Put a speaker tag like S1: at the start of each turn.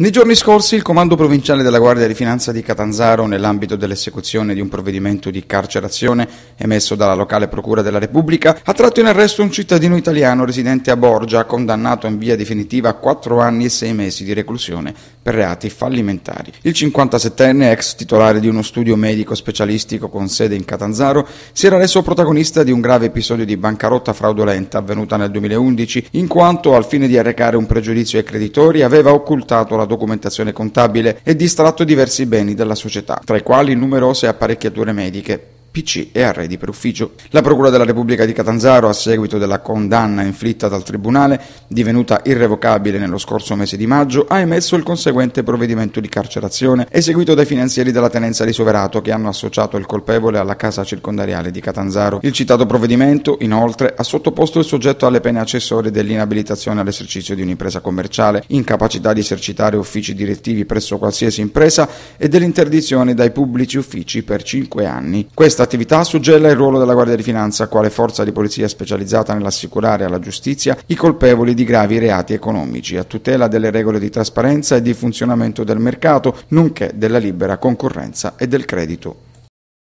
S1: Nei giorni scorsi il Comando Provinciale della Guardia di Finanza di Catanzaro, nell'ambito dell'esecuzione di un provvedimento di carcerazione emesso dalla locale Procura della Repubblica, ha tratto in arresto un cittadino italiano residente a Borgia, condannato in via definitiva a 4 anni e 6 mesi di reclusione per reati fallimentari. Il 57enne, ex titolare di uno studio medico specialistico con sede in Catanzaro, si era reso protagonista di un grave episodio di bancarotta fraudolenta avvenuta nel 2011, in quanto al fine di arrecare un pregiudizio ai creditori aveva occultato la documentazione contabile e distratto diversi beni della società, tra i quali numerose apparecchiature mediche. PC e arredi per ufficio. La Procura della Repubblica di Catanzaro, a seguito della condanna inflitta dal Tribunale, divenuta irrevocabile nello scorso mese di maggio, ha emesso il conseguente provvedimento di carcerazione, eseguito dai finanzieri della tenenza di Soverato che hanno associato il colpevole alla casa circondariale di Catanzaro. Il citato provvedimento, inoltre, ha sottoposto il soggetto alle pene accessorie dell'inabilitazione all'esercizio di un'impresa commerciale, incapacità di esercitare uffici direttivi presso qualsiasi impresa e dell'interdizione dai pubblici uffici per 5 anni. Questa questa attività suggella il ruolo della Guardia di Finanza quale forza di polizia specializzata nell'assicurare alla giustizia i colpevoli di gravi reati economici, a tutela delle regole di trasparenza e di funzionamento del mercato, nonché della libera concorrenza e del credito